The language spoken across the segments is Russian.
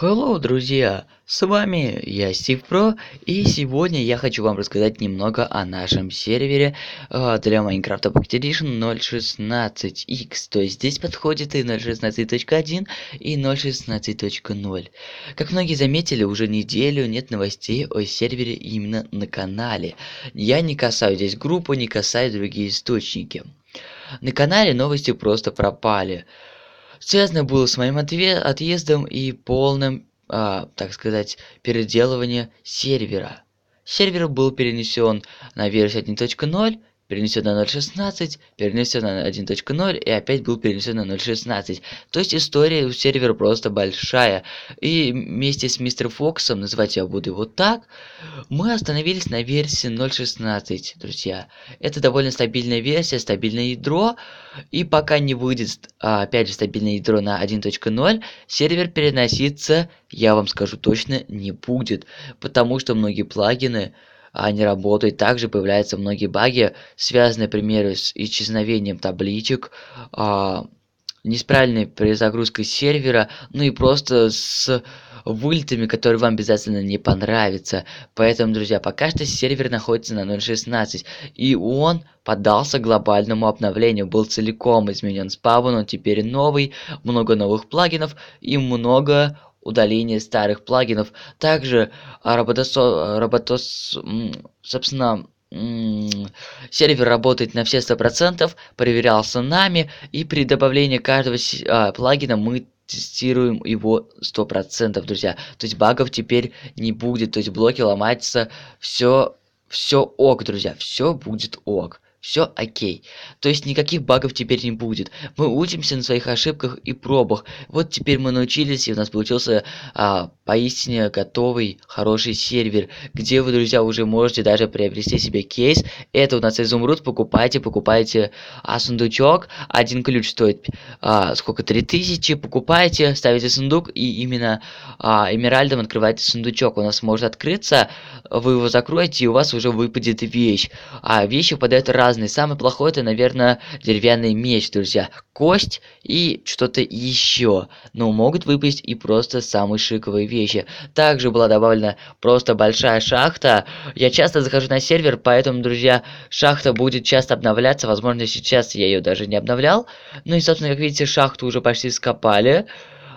Hello, друзья! С вами я, Стив Про, и сегодня я хочу вам рассказать немного о нашем сервере э, для Minecraft Pocket Edition 0.16x. То есть здесь подходит и 0.16.1, и 0.16.0. Как многие заметили, уже неделю нет новостей о сервере именно на канале. Я не касаюсь здесь группы, не касаюсь другие источники. На канале новости просто пропали. Связано было с моим отъездом и полным, а, так сказать, переделыванием сервера. Сервер был перенесен на версию 1.0 перенесен на 0.16, перенесен на 1.0 и опять был перенесен на 0.16. То есть история у сервера просто большая. И вместе с Мистер Фоксом, называть я буду его так, мы остановились на версии 0.16, друзья. Это довольно стабильная версия, стабильное ядро. И пока не выйдет а, опять же стабильное ядро на 1.0, сервер переноситься, я вам скажу точно, не будет. Потому что многие плагины они а работают. Также появляются многие баги, связанные, к примеру, с исчезновением табличек, а, не с перезагрузкой сервера, ну и просто с вультами которые вам обязательно не понравятся. Поэтому, друзья, пока что сервер находится на 0.16, и он поддался глобальному обновлению, был целиком изменен спавн, он теперь новый, много новых плагинов и много удаление старых плагинов. Также а, работосо... работос... собственно, сервер работает на все 100%, проверялся нами, и при добавлении каждого а, плагина мы тестируем его 100%, друзья. То есть багов теперь не будет, то есть блоки ломаются, все, все ок, друзья, все будет ок все окей то есть никаких багов теперь не будет мы учимся на своих ошибках и пробах вот теперь мы научились и у нас получился а, поистине готовый хороший сервер где вы друзья уже можете даже приобрести себе кейс это у нас изумруд покупайте покупайте а сундучок один ключ стоит а, сколько 3000 покупайте, ставите сундук и именно а, эмеральдом открываете сундучок у нас может открыться вы его закроете и у вас уже выпадет вещь а вещи выпадают раз разные. Самый плохой это, наверное, деревянный меч, друзья. Кость и что-то еще. Но ну, могут выпасть и просто самые шиковые вещи. Также была добавлена просто большая шахта. Я часто захожу на сервер, поэтому, друзья, шахта будет часто обновляться. Возможно, сейчас я ее даже не обновлял. Ну и, собственно, как видите, шахту уже почти скопали.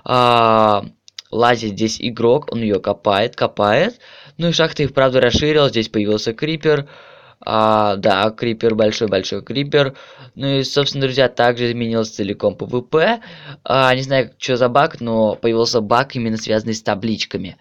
А, лазит здесь игрок, он ее копает, копает. Ну и шахта и вправду расширилась, здесь появился крипер. А, да, крипер, большой-большой крипер. Ну и, собственно, друзья, также изменилось целиком PvP. А, не знаю, что за баг, но появился баг, именно связанный с табличками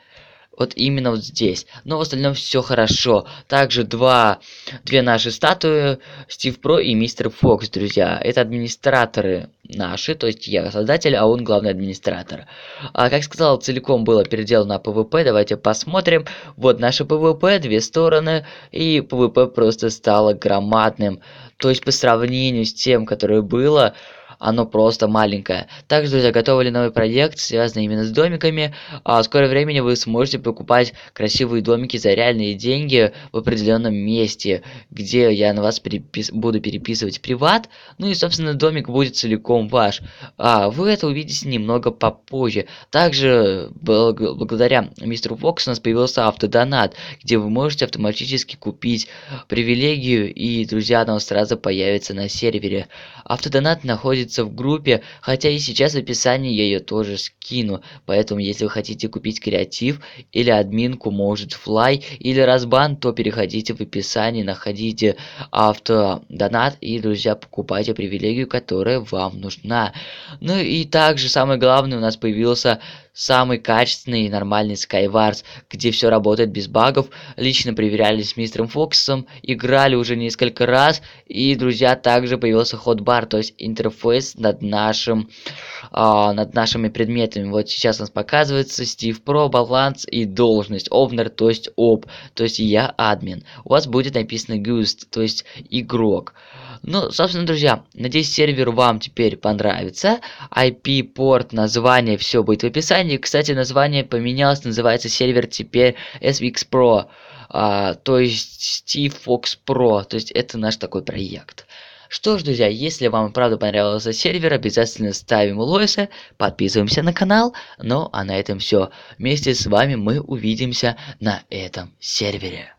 вот именно вот здесь. Но в остальном все хорошо. Также два, две наши статуи, Стив Про и Мистер Фокс, друзья. Это администраторы наши, то есть я создатель, а он главный администратор. А, как сказал, целиком было переделано ПВП. давайте посмотрим. Вот наше ПВП, две стороны, и ПВП просто стало громадным. То есть по сравнению с тем, которое было, оно просто маленькое. Также заготовили новый проект, связанный именно с домиками. А в скором времени вы сможете покупать красивые домики за реальные деньги в определенном месте, где я на вас перепис... буду переписывать приват. Ну и, собственно, домик будет целиком ваш. А вы это увидите немного попозже. Также благодаря мистеру Фоксу у нас появился автодонат, где вы можете автоматически купить привилегию и друзья у сразу появится на сервере. Автодонат находится находится в группе, хотя и сейчас в описании я ее тоже скину. Поэтому, если вы хотите купить креатив или админку, может флай или разбан, то переходите в описание, находите автодонат и, друзья, покупайте привилегию, которая вам нужна. Ну и также самое главное у нас появился самый качественный и нормальный Skywars, где все работает без багов, лично проверялись с мистером Фоксом, играли уже несколько раз, и, друзья, также появился ходбар, то есть интерфейс над нашим, э, над нашими предметами. Вот сейчас у нас показывается Steve Pro, баланс и должность, Овнер, то есть об, то есть я админ. У вас будет написано Gust, то есть игрок. Ну, собственно, друзья, надеюсь, сервер вам теперь понравится. IP-порт, название, все будет в описании компании, кстати, название поменялось, называется сервер теперь SVX Pro, а, то есть T-Fox Pro, то есть это наш такой проект. Что ж, друзья, если вам правда понравился сервер, обязательно ставим Лоиса, подписываемся на канал. Ну а на этом все. Вместе с вами мы увидимся на этом сервере.